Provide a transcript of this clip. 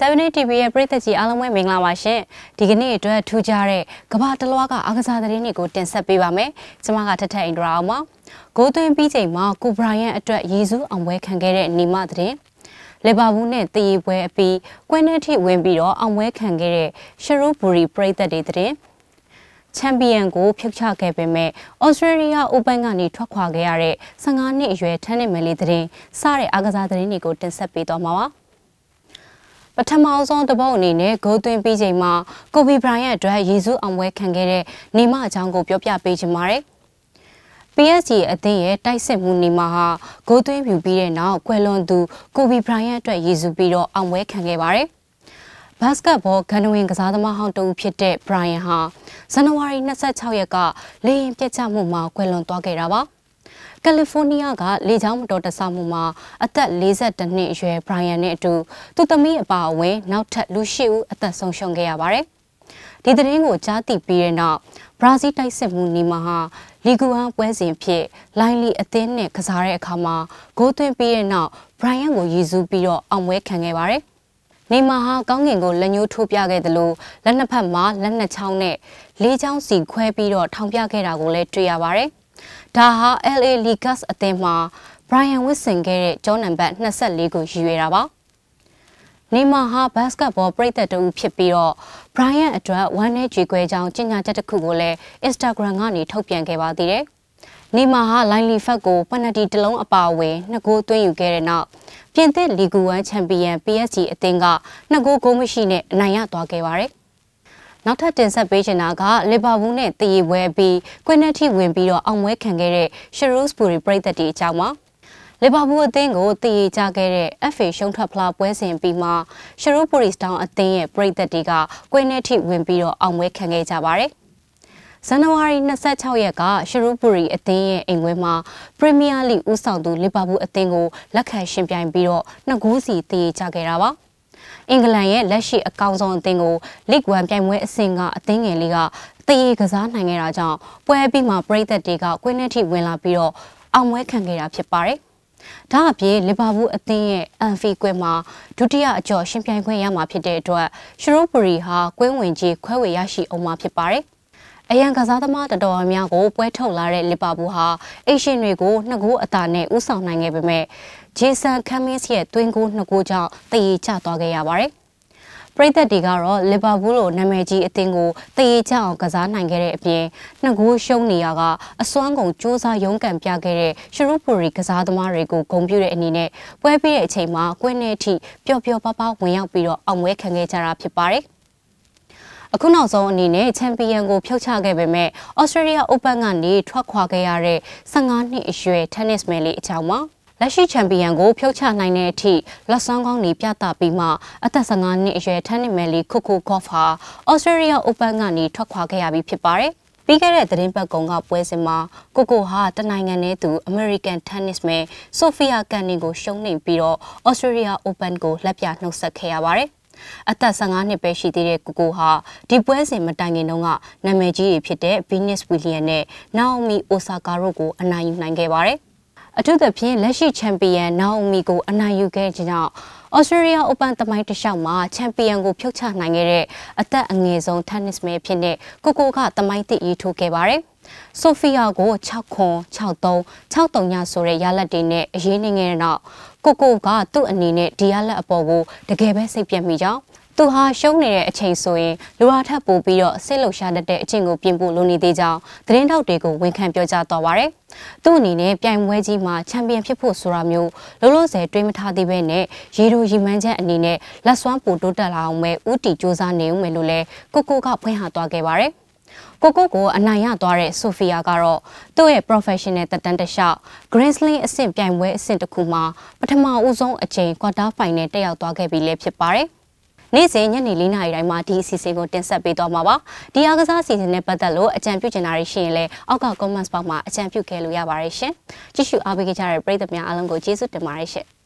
7 TV ရဲ့ပရိသတ်ကြီးအားလုံးပဲမင်္ဂလာပါရှင်။ဒီကနေ့အတွက်ထူးခြားတဲ့ကဘာတလွားကအားကစားသတင်းတွေကိုတင်ဆက်ပေးပါမယ်။ကျွန်မကထထအင်ဒရာအောင်ပါ။ဂိုးသွင်းပြီးချိန်မှာကိုဘရိုင်ယန်အတွက်ယေဇူးအောင်ပွဲခံခဲ့တဲ့နီမသတင်းလီဗာပူးနဲ့တရေပွဲအပြီးကွင်းထဲထိဝင်ပြီးတော့အောင်ပွဲခံခဲ့တဲ့ရှရူဘူရီပရိသတ်တွေသတင်းချန်ပီယံကိုဖျောက်ချခဲ့ပေမဲ့ဩစတြေးလျ Open ကနေထွက်ခွာခဲ့ရတဲ့15နှစ်အရွယ်ထန်းနစ်မယ်လီသတင်းစတဲ့အားကစားသတင်းတွေကိုတင်ဆက်ပေးသွားမှာပါ။ပထမဆုံးတပုတ်အနေနဲ့ဂိုးသွင်းပြီးချိန်မှာကိုဘီဘရိုင်ယန်အတွက်ယေဆုအောင်ပွဲခံခဲ့တဲ့နေမအကြောင်းကိုပြောပြပေးချင်ပါတယ်။ PSG အသင်းရဲ့တိုက်စစ်မှုနေမှာဟာဂိုးသွင်းပြူပြီးတဲ့နောက်ကွယ်လွန်သူကိုဘီဘရိုင်ယန်အတွက်ရည်စူးပြီးတော့အောင်ပွဲခံခဲ့ပါတယ်။ဘတ်စကတ်ဘောဂန်နဝင်ကစားသမားဟောင်းတူဖြစ်တဲ့ဘရိုင်ယန်ဟာဇန်နဝါရီ26ရက်ကလေရင်ပြတ်ချမှုမှာကွယ်လွန်သွားခဲ့တာပါ။ကယ်လီဖိုးနီးယားကလေကြောင်းမတော်တဆမှုမှာအသက်42နှစ်အရွယ် Brian နဲ့အတူသူ့သမီးအပါအဝင်နောက်ထပ်လူ၈ဦးအသက်ဆုံးရှုံးခဲ့ရပါတယ်။ဒီသတင်းကိုကြားသိပြီးတဲ့နောက်ဘရာဇီးတိုက်စစ်မှုနီမာဟာလီဂူအန်ပွဲစဉ်ဖြစ် လိုင်းလီအသင်းနဲ့ကစားတဲ့အခါမှာဂိုးသွင်းပြီးတဲ့နောက် Brian ကိုရည်စူးပြီးတော့အောင်ပွဲခံခဲ့ပါတယ်။နေမာဟာကောင်းကင်ကိုလက်ညှိုးထိုးပြခဲ့သလိုလက်နှစ်ဖက်မှာလက်နှစ်ချောင်းနဲ့လေးချောင်းစီခွဲပြီးတော့ထောင်ပြခဲ့တာကိုလည်းတွေ့ရပါတယ်။ဒါဟာ LA Lakers အသင်းမှာ Brian Wilson ခဲ့တဲ့ကျောနံပါတ်24ကိုရည်ရွယ်တာပါနေမာဟာဘတ်စကတ်ဘောပရိသတ်တူဖြစ်ပြီးတော့ Brian အတွက်ဝမ်းနည်းကြေကွဲကြောင်းကြေညာချက်တစ်ခုကိုလည်း Instagram ကနေထုတ်ပြန်ခဲ့ပါသေးတယ်။နေမာဟာ Linely Fat ကို ပနတီတလုံးအပါအဝင်နှစ်ဂိုးသွင်းယူခဲ့တဲ့နောက်ပြင်သစ်လီဂူ1ချန်ပီယံ PSG အသင်းကနှစ်ဂိုးဂိုးမရှိနဲ့အနိုင်ရသွားခဲ့ပါတယ်။နောက်ထပ်တင်ဆက်ပေးချင်တာကလီဗာပူးနဲ့တည်ရွယ်ပြီးကွင်းနက်ထိဝင်ပြီးတော့အောင်ပွဲခံခဲ့တဲ့ရှရူးစ်ဘူရီပရိသတ်တီအကြောင်းပါလီဗာပူးအသင်းကိုတည်ရကြခဲ့တဲ့ FA ရှုံးထွက်ဖလားပွဲစဉ်ပြီးမှရှရူးပူရီစတောင်းအသင်းရဲ့ပရိသတ်တွေကကွင်းနက်ထိဝင်ပြီးတော့အောင်ပွဲခံခဲ့ကြပါတယ်ဇန်နဝါရီ26ရက်ကရှရူပူရီအသင်းရဲ့အိမ်ခွဲမှာပရီးမီးယားလိဦးဆောင်သူလီဗာပူးအသင်းကိုလက်ခံရှင်ပြိုင်ပြီးတော့နှစ်ဂိုးစီတည်ကြခဲ့တာပါ။အင်္ဂလန်ရဲ့လက်ရှိအကောင်ဆုံးအသင်းကို League 1ပြိုင်ပွဲအဆင့်ကအသင်းငယ်လေးကတရေကစားနိုင်ခဲ့တာကြောင့်ပွဲပြီးမှပရိသတ်တွေကကွင်းထဲထိဝင်လာပြီးတော့အောင်ပွဲခံခဲ့တာဖြစ်ပါတယ်။ဒါအပြင်လီဗာပူးအသင်းရဲ့အန်ဖီကွင်းမှာဒုတိယအကျော်ရှင်ပြိုင်ခွင့်ရမှာဖြစ်တဲ့အတွက်ရှရိုပရီဟာကွင်းဝင်ကြီးခွဲဝေရရှိအောင်မှာဖြစ်ပါတယ်။အရန်ကစားသမားတတော်များကိုပွဲထုတ်လာတဲ့လီဗာပူးဟာအရှင်တွေကိုနှစ်ဂိုးအသာနဲ့ဥဆောင်နိုင်ခဲ့ပေမဲ့ဂျေဆန်ခမ်မင်းစ်ရဲ့တွင်ကိုနှစ်ကိုကြောင့်တည်ရချသွားခဲ့ရပါတယ်။ပရိသတ်တွေကတော့လီဗာပူးလိုနာမည်ကြီးအသင်းကိုတည်ရချအောင်ကစားနိုင်ခဲ့တဲ့အပြင်နှစ်ကိုရှုံးနေရကအစွမ်းကုန်စ조사ရုံးကန်ပြခဲ့တဲ့ရှရူပူရီကစားသမားတွေကိုဂုဏ်ပြုတဲ့အနေနဲ့ပွဲပြီးတဲ့အချိန်မှာကွင်းထဲအထိပျော့ပျော့ပါးပါးဝင်ရောက်ပြီးတော့အောင်ပွဲခံခဲ့ကြတာဖြစ်ပါတယ်။အခုနောက်ဆုံးအနေနဲ့ချန်ပီယံကိုဖျောက်ချခဲ့ပေမဲ့ Australia Open ကနေထွက်ခွာခဲ့ရတဲ့15နှစ်အရွယ် tennis မယ်လေးအချောင်းမှာလက်ရှိချန်ပီယံကိုဖြုတ်ချနိုင်တဲ့အထိလက်ဆောင်ကောင်းတွေပြသပြီးမှအသက်15နှစ်အရွယ်ထန်းနစ်မယ်လီခုခုဂေါ့ဖ်ဟာ Australia Open ကနေထွက်ခွာခဲ့ရပြီးဖြစ်ပါတယ်ပြီးခဲ့တဲ့သတင်းပတ်ကောင်ကပွဲစဉ်မှာကိုကိုဟာတနိုင်ငံနဲ့သူ American Tennis မယ်ဆိုဖီယာကန်နင်ကိုရှုံးနိမ့်ပြီးတော့ Australia Open ကိုလက်ပြနှုတ်ဆက်ခဲ့ရပါတယ်အသက်15နှစ်ပဲရှိသေးတဲ့ကိုကိုဟာဒီပွဲစဉ်မတိုင်ခင်တုန်းကနာမည်ကြီးတွေဖြစ်တဲ့ Venus Williams နဲ့ Naomi Osaka တို့ကိုအနိုင်ယူနိုင်ခဲ့ပါတယ်။အထူးသဖြင့်လက်ရှိချန်ပီယံနာအိုမီကိုအနိုင်ယူခဲ့ခြင်းကြောင့်ဩစတြေးလျအိုပန်သမိုင်းတစ်လျှောက်မှာချန်ပီယံကိုဖြုတ်ချနိုင်ခဲ့တဲ့အသက်အငယ်ဆုံးတက်နစ်မဲဖြစ်တဲ့ကိုကိုကသမိုင်းသစ်ရေးထိုးခဲ့ပါတယ်။ဆိုဖီယာကို6ခွန်63 63ညဆိုတဲ့ရလတ်တွေနဲ့အရေးနေခဲ့တဲ့နောက်ကိုကိုကသူ့အနေနဲ့ဒီရလတ်အပေါ်ကိုတကယ်ပဲစိတ်ပြတ်မိကြောင်းသူဟာရှုံးနေတဲ့အချိန်ဆိုရင်လူအားထပ်ပို့ပြီးတော့ဆစ်လှူရှာတတ်တဲ့အချင်းကိုပြင်ဖို့လိုနေသေးကြောင်းသတင်းထောက်တွေကိုဝန်ခံပြောကြားသွားပါတယ်။သူ့အနေနဲ့ပြိုင်ပွဲကြီးမှာချန်ပီယံဖြစ်ဖို့ဆိုတာမျိုးလုံးလုံးဆယ်တွေးမထားသေးပဲနဲ့ရေဒိုရီမန်ချက်အနေနဲ့လက်စွမ်းပို့တိုးတက်လာအောင်ပဲဦးတည်စူးစမ်းနေဦးမယ်လို့လည်းကိုကိုကဖွင့်ဟသွားခဲ့ပါတယ်။ကိုကိုကိုအနိုင်ရသွားတဲ့ဆိုဖီယာကတော့သူ့ရဲ့ professional တက်တန်းတခြား Greensling အဆင့်ပြိုင်ပွဲအဆင့်တစ်ခုမှာပထမဦးဆုံးအကြိမ် quarter final တက်ရောက်သွားခဲ့ပြီလည်းဖြစ်ပါတယ်။နေ့စဉ်ညနေ၄နာရီတိုင်းမှာဒီအစီအစဉ်ကိုတင်ဆက်ပေးသွားမှာပါ။ဒီအားကစားအစီအစဉ်နဲ့ပတ်သက်လို့အကြံပြုချင်တာတွေရှိရင်လည်းအောက်က comments box မှာအကြံပြုခဲ့လို့ရပါတယ်ရှင်။ကြည့်ရှုအားပေးကြတဲ့ပရိသတ်များအားလုံးကိုကျေးဇူးတင်ပါတယ်ရှင်။